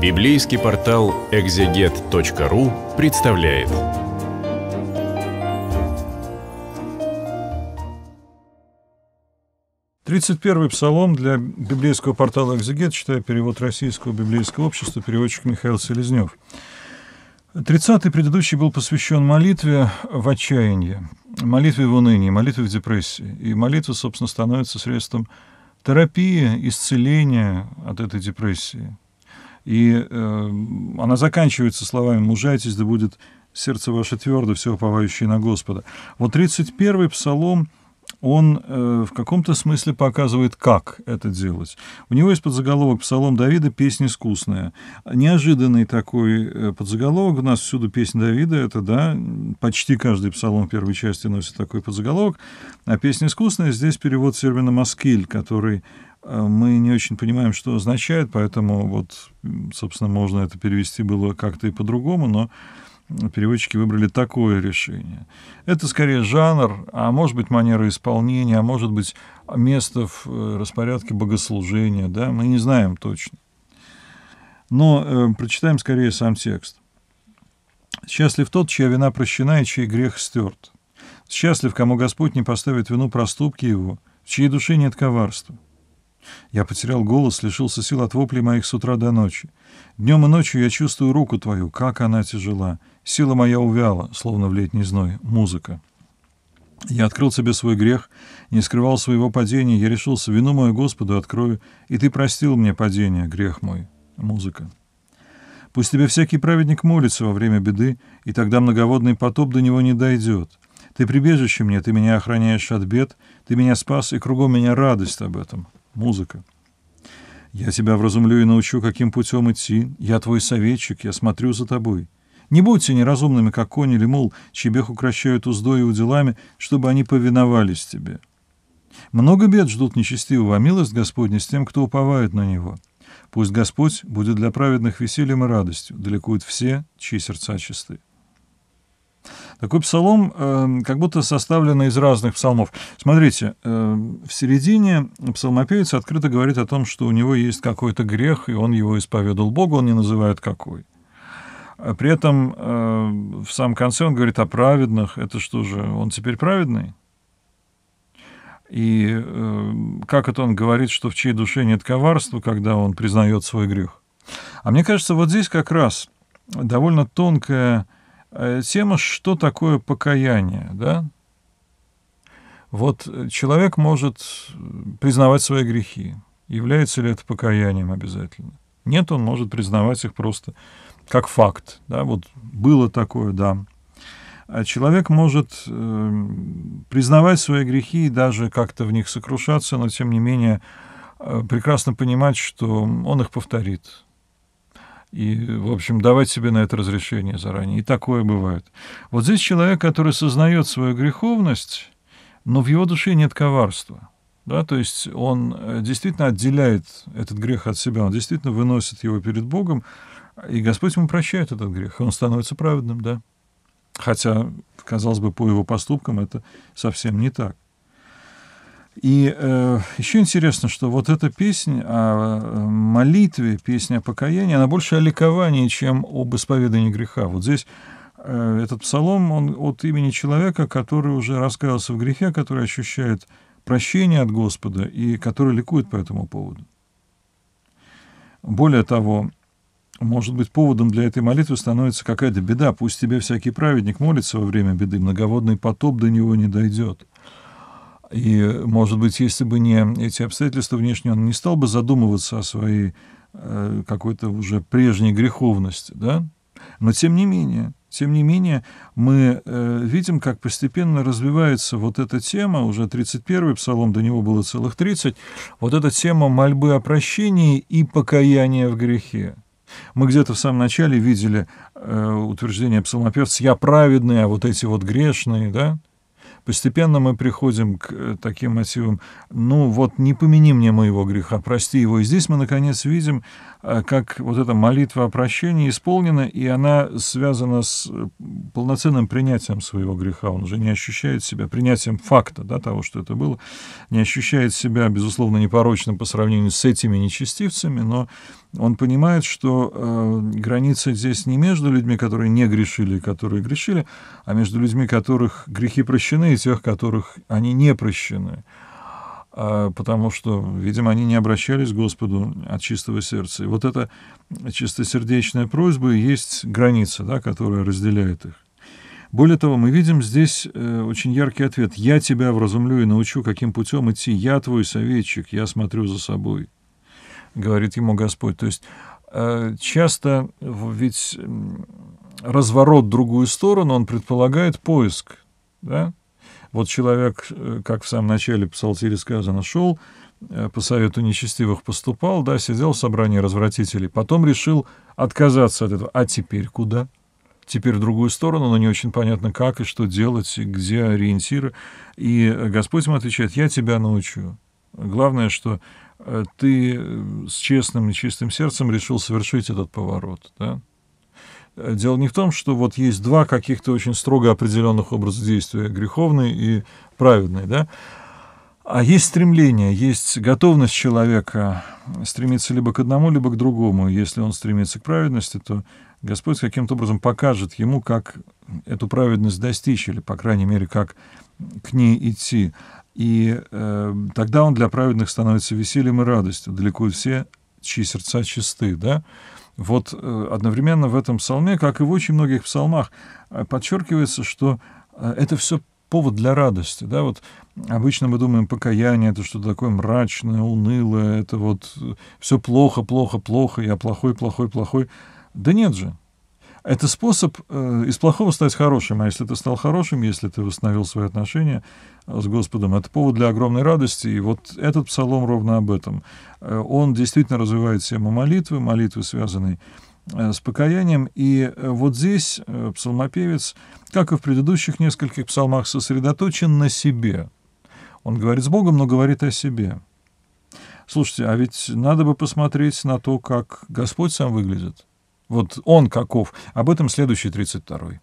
Библейский портал экзегет.ру представляет. Тридцать первый псалом для библейского портала «Экзегет», читая перевод Российского библейского общества, переводчик Михаил Селезнев. Тридцатый предыдущий был посвящен молитве в отчаянии, молитве в унынии, молитве в депрессии. И молитва, собственно, становится средством терапии, исцеления от этой депрессии – и э, она заканчивается словами «Мужайтесь, да будет сердце ваше твердо, все уповающее на Господа». Вот 31-й псалом, он э, в каком-то смысле показывает, как это делать. У него есть подзаголовок «Псалом Давида. Песня искусная». Неожиданный такой э, подзаголовок. У нас всюду песня Давида. Это, да, почти каждый псалом первой части носит такой подзаголовок. А песня искусная здесь перевод термина «маскиль», который а мы не очень понимаем, что означает, поэтому вот, собственно, можно это перевести было как-то и по-другому, но переводчики выбрали такое решение. Это скорее жанр, а может быть манера исполнения, а может быть место в э, распорядке богослужения, да, мы не знаем точно. Но э, прочитаем скорее сам текст. «Счастлив тот, чья вина прощена и чей грех стерт. Счастлив, кому Господь не поставит вину проступки его, в чьей душе нет коварства. Я потерял голос, лишился сил от воплей моих с утра до ночи. Днем и ночью я чувствую руку твою, как она тяжела. Сила моя увяла, словно в летний зной, музыка. Я открыл тебе свой грех, не скрывал своего падения, я решился, вину мою Господу открою, и ты простил мне падение, грех мой, музыка. Пусть тебе всякий праведник молится во время беды, и тогда многоводный потоп до него не дойдет. Ты прибежище мне, ты меня охраняешь от бед, ты меня спас, и кругом меня радость об этом музыка. Я тебя вразумлю и научу, каким путем идти. Я твой советчик, я смотрю за тобой. Не будьте неразумными, как конь или мул, чебех укращают уздой и уделами, чтобы они повиновались тебе. Много бед ждут нечестивого, а милость Господня с тем, кто уповает на Него. Пусть Господь будет для праведных весельем и радостью, далеко все, чьи сердца чисты. Такой псалом эм, как будто составлен из разных псалмов. Смотрите, эм, в середине псалмопевец открыто говорит о том, что у него есть какой-то грех, и он его исповедал Богу, он не называет какой. А при этом эм, в самом конце он говорит о праведных. Это что же, он теперь праведный? И э, как это он говорит, что в чьей душе нет коварства, когда он признает свой грех? А мне кажется, вот здесь как раз довольно тонкая тема э, «Что такое покаяние?». Да? Вот э, человек может признавать свои грехи. Является ли это покаянием обязательно? Нет, он может признавать их просто как факт. Да? Вот было такое, да. А человек может э, признавать свои грехи и даже как-то в них сокрушаться, но тем не менее э, прекрасно понимать, что он их повторит. И, в общем, давать себе на это разрешение заранее. И такое бывает. Вот здесь человек, который сознает свою греховность, но в его душе нет коварства. Да, то есть он э, действительно отделяет этот грех от себя, он действительно выносит его перед Богом, и Господь ему прощает этот грех, и он становится праведным, да. Хотя, казалось бы, по его поступкам это совсем не так. И э, еще интересно, что вот эта песня о э, молитве, песня о покаянии, она больше о ликовании, чем об исповедании греха. Вот здесь э, этот псалом, он от имени человека, который уже раскаялся в грехе, который ощущает прощение от Господа и который ликует по этому поводу. Более того, может быть, поводом для этой молитвы становится какая-то беда. Пусть тебе всякий праведник молится во время беды, многоводный потоп до него не дойдет. И, может быть, если бы не эти обстоятельства внешние, он не стал бы задумываться о своей э, какой-то уже прежней греховности, да? Но тем не менее, тем не менее, мы э, видим, как постепенно развивается вот эта тема, уже 31-й псалом, до него было целых 30, вот эта тема мольбы о прощении и покаяния в грехе. Мы где-то в самом начале видели э, утверждение псалмопевца «я праведный, а вот эти вот грешные», да? Постепенно мы приходим к э, таким мотивам, ну вот не помяни мне моего греха, прости его. И здесь мы, наконец, видим, э, как вот эта молитва о прощении исполнена, и она связана с э, полноценным принятием своего греха. Он уже не ощущает себя, принятием факта да, того, что это было, не ощущает себя, безусловно, непорочным по сравнению с этими нечестивцами, но он понимает, что э, граница здесь не между людьми, которые не грешили и которые грешили, а между людьми, которых грехи прощены, тех, которых они не прощены, а, потому что, видимо, они не обращались к Господу от чистого сердца. И вот эта чистосердечная просьба и есть граница, да, которая разделяет их. Более того, мы видим здесь э, очень яркий ответ. «Я тебя вразумлю и научу, каким путем идти. Я твой советчик, я смотрю за собой», — говорит ему Господь. То есть э, часто ведь разворот в другую сторону, он предполагает поиск, да? Вот человек, э, как в самом начале псалтире сказано, шел, э, по совету нечестивых поступал, да, сидел в собрании развратителей, потом решил отказаться от этого. А теперь куда? теперь в другую сторону, но не очень понятно, как и что делать, где ориентиры. И Господь ему отвечает, я тебя научу. Главное, что э, ты с честным и чистым сердцем решил совершить этот поворот. Да? Э, дело не в том, что вот есть два каких-то очень строго определенных образа действия, греховный и праведный, да, а есть стремление, есть готовность человека стремиться либо к одному, либо к другому. Если он стремится к праведности, то Господь каким-то образом покажет ему, как эту праведность достичь, или, по крайней мере, как к ней идти. И э, тогда он для праведных становится весельем и радостью. Далеко все, чьи сердца чисты, да? Вот э, одновременно в этом псалме, как и в очень многих псалмах, э, подчеркивается, что э, это все повод для радости. Да? Вот обычно мы думаем, покаяние — это что-то такое мрачное, унылое, это вот все плохо, плохо, плохо, я плохой, плохой, плохой. Да нет же, это способ э, из плохого стать хорошим, а если ты стал хорошим, если ты восстановил свои отношения э, с Господом, это повод для огромной радости. И вот этот псалом ровно об этом. Э, он действительно развивает тему молитвы, молитвы, связанной с покаянием. И вот здесь псалмопевец, как и в предыдущих нескольких псалмах, сосредоточен на себе. Он говорит с Богом, но говорит о себе. Слушайте, а ведь надо бы посмотреть на то, как Господь сам выглядит – вот он каков. Об этом следующий 32-й.